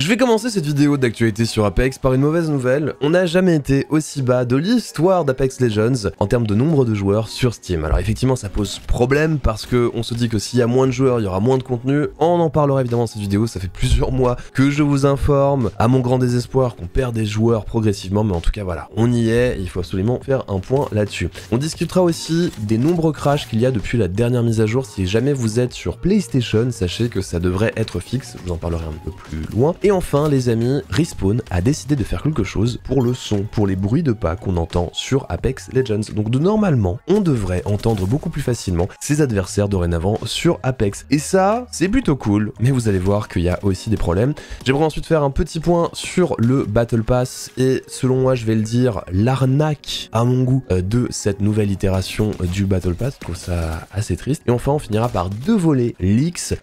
Je vais commencer cette vidéo d'actualité sur Apex par une mauvaise nouvelle. On n'a jamais été aussi bas de l'histoire d'Apex Legends en termes de nombre de joueurs sur Steam. Alors effectivement ça pose problème parce que on se dit que s'il y a moins de joueurs, il y aura moins de contenu. On en parlera évidemment dans cette vidéo, ça fait plusieurs mois que je vous informe, à mon grand désespoir, qu'on perd des joueurs progressivement, mais en tout cas voilà, on y est, il faut absolument faire un point là-dessus. On discutera aussi des nombreux crashs qu'il y a depuis la dernière mise à jour. Si jamais vous êtes sur PlayStation, sachez que ça devrait être fixe, vous en parlerai un peu plus loin. Et enfin, les amis, Respawn a décidé de faire quelque chose pour le son, pour les bruits de pas qu'on entend sur Apex Legends. Donc normalement, on devrait entendre beaucoup plus facilement ses adversaires dorénavant sur Apex. Et ça, c'est plutôt cool, mais vous allez voir qu'il y a aussi des problèmes. J'aimerais ensuite faire un petit point sur le Battle Pass et selon moi, je vais le dire, l'arnaque à mon goût euh, de cette nouvelle itération euh, du Battle Pass. Je trouve ça assez triste. Et enfin, on finira par deux volets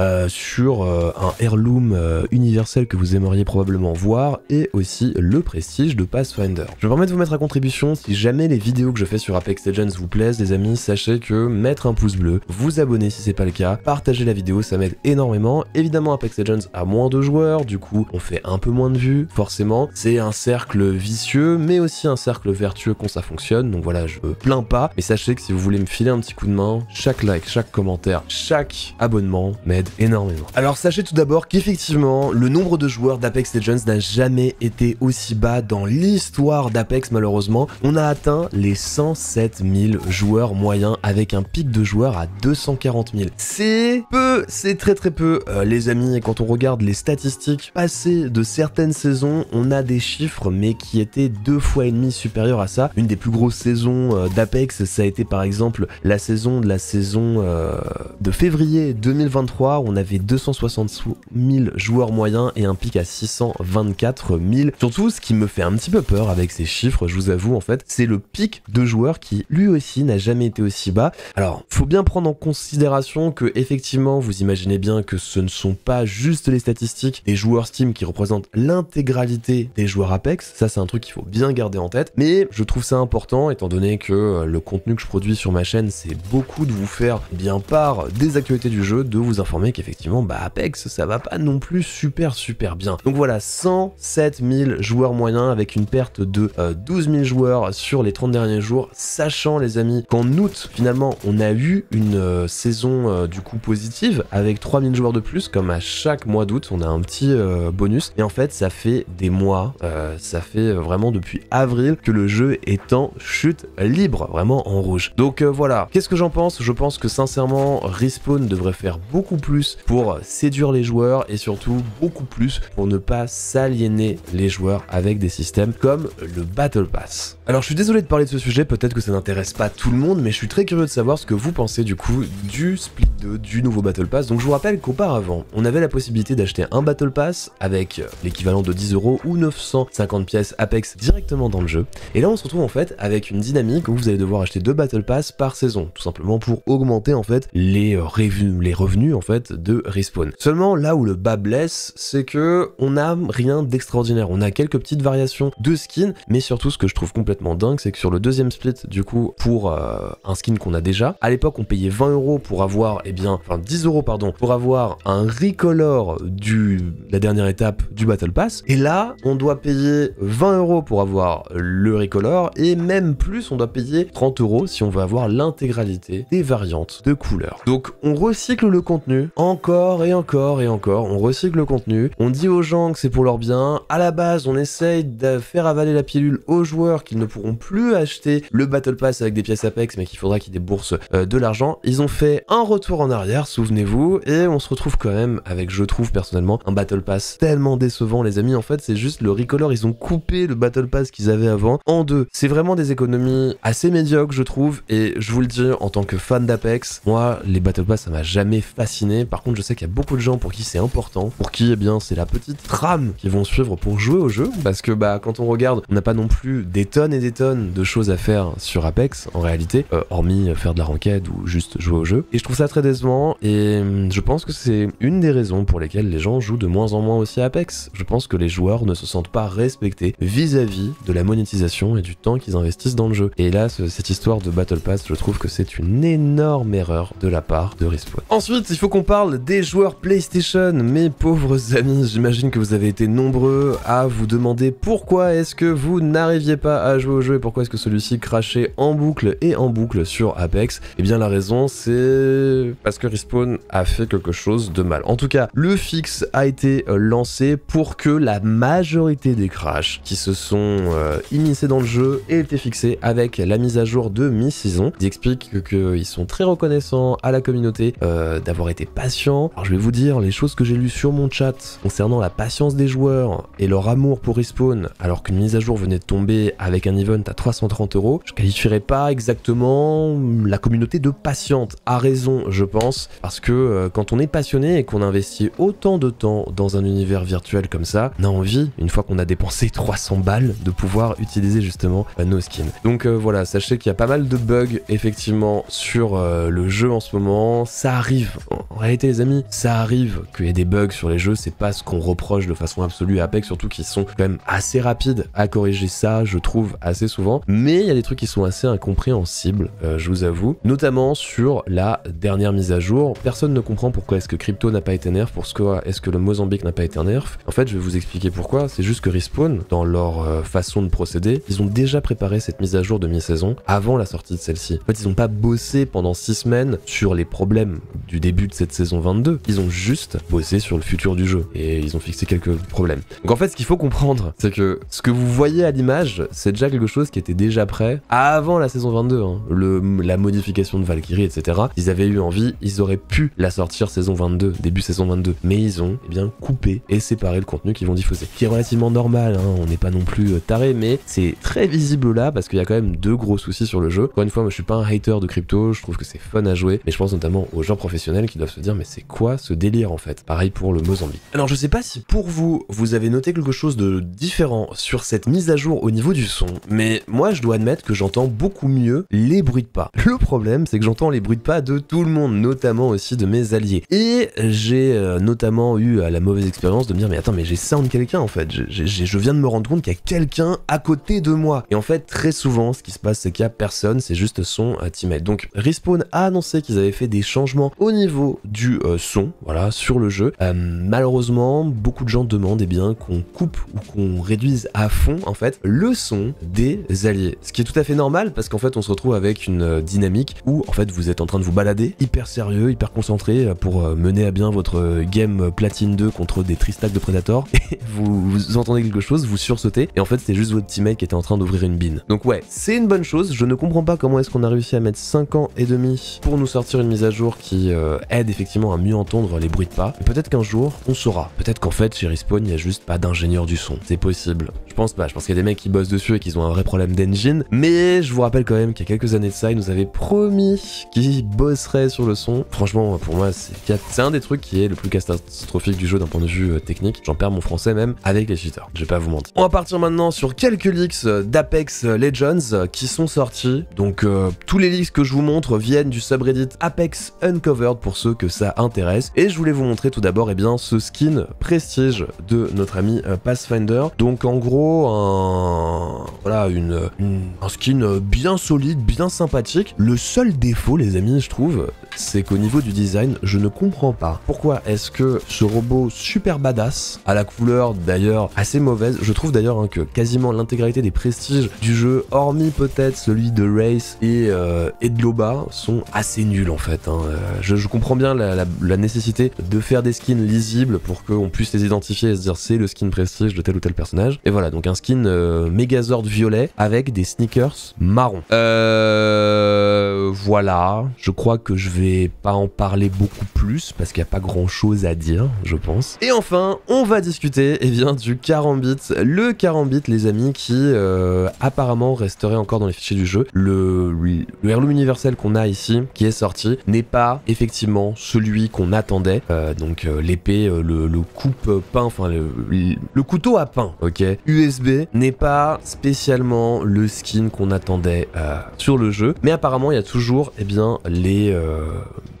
euh, sur un heirloom universel que vous aimeriez probablement voir, et aussi le prestige de Pathfinder. Je me permets de vous mettre à contribution, si jamais les vidéos que je fais sur Apex Legends vous plaisent, les amis, sachez que mettre un pouce bleu, vous abonner si c'est pas le cas, partager la vidéo, ça m'aide énormément. Évidemment, Apex Legends a moins de joueurs, du coup, on fait un peu moins de vues, forcément. C'est un cercle vicieux, mais aussi un cercle vertueux quand ça fonctionne, donc voilà, je plains pas, mais sachez que si vous voulez me filer un petit coup de main, chaque like, chaque commentaire, chaque abonnement m'aide énormément. Alors sachez tout d'abord qu'effectivement, le nombre de joueurs Joueurs d'Apex Legends n'a jamais été aussi bas dans l'histoire d'Apex malheureusement. On a atteint les 107 000 joueurs moyens avec un pic de joueurs à 240 000. C'est peu, c'est très très peu euh, les amis et quand on regarde les statistiques passées de certaines saisons, on a des chiffres mais qui étaient deux fois et demi supérieurs à ça. Une des plus grosses saisons euh, d'Apex, ça a été par exemple la saison de la saison euh, de février 2023, on avait 260 000 joueurs moyens et un pic à 624 000. Surtout, ce qui me fait un petit peu peur avec ces chiffres, je vous avoue, en fait, c'est le pic de joueurs qui, lui aussi, n'a jamais été aussi bas. Alors, faut bien prendre en considération que, effectivement, vous imaginez bien que ce ne sont pas juste les statistiques des joueurs Steam qui représentent l'intégralité des joueurs Apex. Ça, c'est un truc qu'il faut bien garder en tête. Mais je trouve ça important, étant donné que euh, le contenu que je produis sur ma chaîne, c'est beaucoup de vous faire bien part des actualités du jeu, de vous informer qu'effectivement, bah, Apex, ça va pas non plus super, super bien donc voilà, 107 000 joueurs moyens avec une perte de 12 euh, 000 joueurs sur les 30 derniers jours, sachant les amis qu'en août, finalement, on a eu une euh, saison euh, du coup positive avec 3 000 joueurs de plus, comme à chaque mois d'août, on a un petit bonus. Et en fait, ça fait des mois, ça fait vraiment depuis avril que le jeu est en chute libre, vraiment en rouge. Donc voilà, qu'est-ce que j'en pense Je pense que sincèrement, Respawn devrait faire beaucoup plus pour séduire les joueurs et surtout beaucoup plus pour ne pas s'aliéner les joueurs avec des systèmes comme le Battle Pass. Alors je suis désolé de parler de ce sujet, peut-être que ça n'intéresse pas tout le monde, mais je suis très curieux de savoir ce que vous pensez du coup du Split 2, du nouveau Battle Pass. Donc je vous rappelle qu'auparavant, on avait la possibilité d'acheter un Battle Pass avec euh, l'équivalent de 10 euros ou 950 pièces Apex directement dans le jeu. Et là on se retrouve en fait avec une dynamique où vous allez devoir acheter deux Battle Pass par saison, tout simplement pour augmenter en fait les revenus, en fait de Respawn. Seulement là où le bas blesse, c'est que on n'a rien d'extraordinaire. On a quelques petites variations de skins, mais surtout ce que je trouve complètement dingue, c'est que sur le deuxième split, du coup, pour euh, un skin qu'on a déjà, à l'époque on payait 20 euros pour avoir, eh bien, enfin 10 euros pardon, pour avoir un recolor du la dernière étape du Battle Pass. Et là, on doit payer 20 euros pour avoir le recolor et même plus, on doit payer 30 euros si on veut avoir l'intégralité des variantes de couleurs. Donc on recycle le contenu encore et encore et encore. On recycle le contenu. On dit aux gens que c'est pour leur bien. À la base, on essaye de faire avaler la pilule aux joueurs qu'ils ne pourront plus acheter le Battle Pass avec des pièces Apex, mais qu'il faudra qu'ils déboursent euh, de l'argent. Ils ont fait un retour en arrière, souvenez-vous, et on se retrouve quand même avec, je trouve personnellement, un Battle Pass tellement décevant, les amis. En fait, c'est juste le recolor. Ils ont coupé le Battle Pass qu'ils avaient avant en deux. C'est vraiment des économies assez médiocres, je trouve, et je vous le dis en tant que fan d'Apex, moi, les Battle Pass, ça m'a jamais fasciné. Par contre, je sais qu'il y a beaucoup de gens pour qui c'est important, pour qui, eh bien, c'est la petites trames qui vont suivre pour jouer au jeu, parce que bah, quand on regarde, on n'a pas non plus des tonnes et des tonnes de choses à faire sur Apex, en réalité, euh, hormis faire de la ranked ou juste jouer au jeu. Et je trouve ça très décevant, et hum, je pense que c'est une des raisons pour lesquelles les gens jouent de moins en moins aussi à Apex. Je pense que les joueurs ne se sentent pas respectés vis-à-vis de la monétisation et du temps qu'ils investissent dans le jeu. Et là, cette histoire de Battle Pass, je trouve que c'est une énorme erreur de la part de Respawn. Ensuite, il faut qu'on parle des joueurs PlayStation, mes pauvres amis, j'imagine que vous avez été nombreux à vous demander pourquoi est-ce que vous n'arriviez pas à jouer au jeu et pourquoi est-ce que celui-ci crachait en boucle et en boucle sur Apex. Et eh bien la raison c'est parce que Respawn a fait quelque chose de mal. En tout cas, le fixe a été euh, lancé pour que la majorité des crashs qui se sont euh, initiés dans le jeu aient été fixés avec la mise à jour de mi-saison. Ils expliquent qu'ils sont très reconnaissants à la communauté euh, d'avoir été patients. Alors je vais vous dire les choses que j'ai lues sur mon chat concernant la patience des joueurs et leur amour pour Respawn, alors qu'une mise à jour venait de tomber avec un event à 330 euros, je qualifierais pas exactement la communauté de patiente. À raison, je pense, parce que euh, quand on est passionné et qu'on investit autant de temps dans un univers virtuel comme ça, on a envie, une fois qu'on a dépensé 300 balles, de pouvoir utiliser justement euh, nos skins. Donc euh, voilà, sachez qu'il y a pas mal de bugs effectivement sur le jeu en ce moment. Ça arrive. En réalité, les amis, ça arrive qu'il y ait des bugs sur les jeux, c'est pas ce qu'on reproche de façon absolue à Apex, surtout qu'ils sont quand même assez rapides à corriger ça, je trouve, assez souvent. Mais il y a des trucs qui sont assez incompréhensibles, euh, je vous avoue, notamment sur la dernière mise à jour. Personne ne comprend pourquoi est-ce que Crypto n'a pas été nerf, pourquoi est-ce que le Mozambique n'a pas été nerf. En fait, je vais vous expliquer pourquoi. C'est juste que Respawn, dans leur euh, façon de procéder, ils ont déjà préparé cette mise à jour de mi-saison avant la sortie de celle-ci. En fait, ils n'ont pas bossé pendant six semaines sur les problèmes du début de cette saison 22. Ils ont juste bossé sur le futur du jeu. Et ils fixé quelques problèmes. Donc en fait, ce qu'il faut comprendre, c'est que ce que vous voyez à l'image, c'est déjà quelque chose qui était déjà prêt avant la saison 22. Hein. Le, la modification de Valkyrie, etc. Ils avaient eu envie, ils auraient pu la sortir saison 22, début saison 22. Mais ils ont eh bien coupé et séparé le contenu qu'ils vont diffuser. Qui est relativement normal, hein. on n'est pas non plus euh, taré, mais c'est très visible là parce qu'il y a quand même deux gros soucis sur le jeu. Encore une fois, moi je suis pas un hater de crypto, je trouve que c'est fun à jouer, mais je pense notamment aux gens professionnels qui doivent se dire mais c'est quoi ce délire en fait Pareil pour le Mozambique. Alors je sais pas si pour vous, vous avez noté quelque chose de différent sur cette mise à jour au niveau du son, mais moi je dois admettre que j'entends beaucoup mieux les bruits de pas. Le problème, c'est que j'entends les bruits de pas de tout le monde, notamment aussi de mes alliés. Et j'ai euh, notamment eu euh, la mauvaise expérience de me dire mais attends mais j'ai sound quelqu'un en fait, je, viens de me rendre compte qu'il y a quelqu'un à côté de moi. Et en fait très souvent ce qui se passe c'est qu'il y a personne, c'est juste son euh, teammate. Donc Respawn a annoncé qu'ils avaient fait des changements au niveau du euh, son, voilà, sur le jeu. malheureusement beaucoup de gens demandent eh bien qu'on coupe ou qu'on réduise à fond en fait le son des alliés. Ce qui est tout à fait normal parce qu'en fait on se retrouve avec une euh, dynamique où en fait vous êtes en train de vous balader hyper sérieux, hyper concentré euh, pour euh, mener à bien votre game platine 2 contre des tristacs de Predator et vous, entendez quelque chose, vous sursautez et en fait c'est juste votre teammate qui était en train d'ouvrir une bine. Donc ouais, c'est une bonne chose, je ne comprends pas comment est-ce qu'on a réussi à mettre 5 ans et demi pour nous sortir une mise à jour qui aide effectivement à mieux entendre les bruits de pas. Peut-être qu'un jour on saura. Peut-être qu'en fait chez Respawn il y a juste pas d'ingénieur du son. C'est possible. Je pense pas, je pense qu'il y a des mecs qui bossent dessus et qu'ils ont un vrai problème d'engine. Mais je vous rappelle quand même qu'il y a quelques années de ça, ils nous avaient promis qu'ils bosseraient sur le son. Franchement, pour moi, c'est un des trucs qui est le plus catastrophique du jeu d'un point de vue euh, technique. J'en perds mon français même avec les cheaters. Je vais pas vous mentir. On va partir maintenant sur quelques leaks euh, d'Apex Legends euh, qui sont sortis. Donc tous les leaks que je vous montre viennent du subreddit Apex Uncovered pour ceux que ça intéresse. Et je voulais vous montrer tout d'abord eh bien ce skin Prestige de notre ami euh, Pathfinder. Donc en gros, un, voilà, une, un skin bien solide, bien sympathique. Le seul défaut, les amis, je trouve, c'est qu'au niveau du design, je ne comprends pas pourquoi est-ce que ce robot super badass, à la couleur d'ailleurs assez mauvaise, je trouve d'ailleurs hein, que quasiment l'intégralité des prestiges du jeu, hormis peut-être celui de Race et, euh, de Loba, sont assez nuls en fait. Hein. Euh, je, comprends bien la, nécessité de faire des skins lisibles pour qu'on puisse les identifier et se dire c'est le skin prestige de tel ou tel personnage. Et voilà, donc un skin euh, Megazord violet avec des sneakers marron. Euh, voilà, je crois que je vais pas en parler beaucoup plus parce qu'il n'y a pas grand chose à dire, je pense. Et enfin, on va discuter et eh bien, du bits Le bits les amis, qui euh, apparemment resterait encore dans les fichiers du jeu. Le, le Heirloom universel qu'on a ici, qui est sorti, n'est pas effectivement celui qu'on attendait. Euh, donc euh, l'épée, le, coupe pain, enfin le, le, couteau à pain, ok USB, n'est pas spécialement le skin qu'on attendait sur le jeu. Mais apparemment, il y a toujours eh bien, les,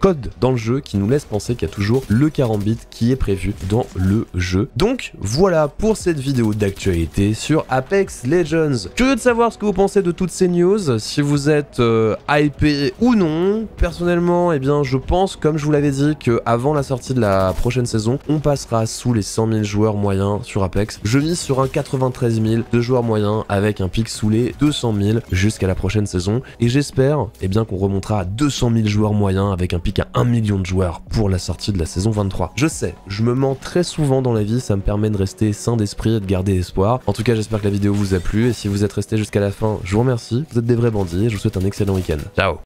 code dans le jeu qui nous laisse penser qu'il y a toujours le 40 bits qui est prévu dans le jeu. Donc voilà pour cette vidéo d'actualité sur Apex Legends. Curieux de savoir ce que vous pensez de toutes ces news, si vous êtes euh, hypé ou non. Personnellement, eh bien, je pense, comme je vous l'avais dit, que avant la sortie de la prochaine saison, on passera sous les 100 000 joueurs moyens sur Apex. Je mise sur un 93 000 de joueurs moyens avec un pic sous les 200 000 jusqu'à la prochaine saison. Et j'espère eh bien qu'on remontera à 200 000 joueurs moyens avec un pic à 1 million de joueurs pour la sortie de la saison 23. Je sais, je me mens très souvent dans la vie, ça me permet de rester sain d'esprit et de garder espoir. En tout cas, j'espère que la vidéo vous a plu et si vous êtes resté jusqu'à la fin, je vous remercie. Vous êtes des vrais bandits et je vous souhaite un excellent week-end. Ciao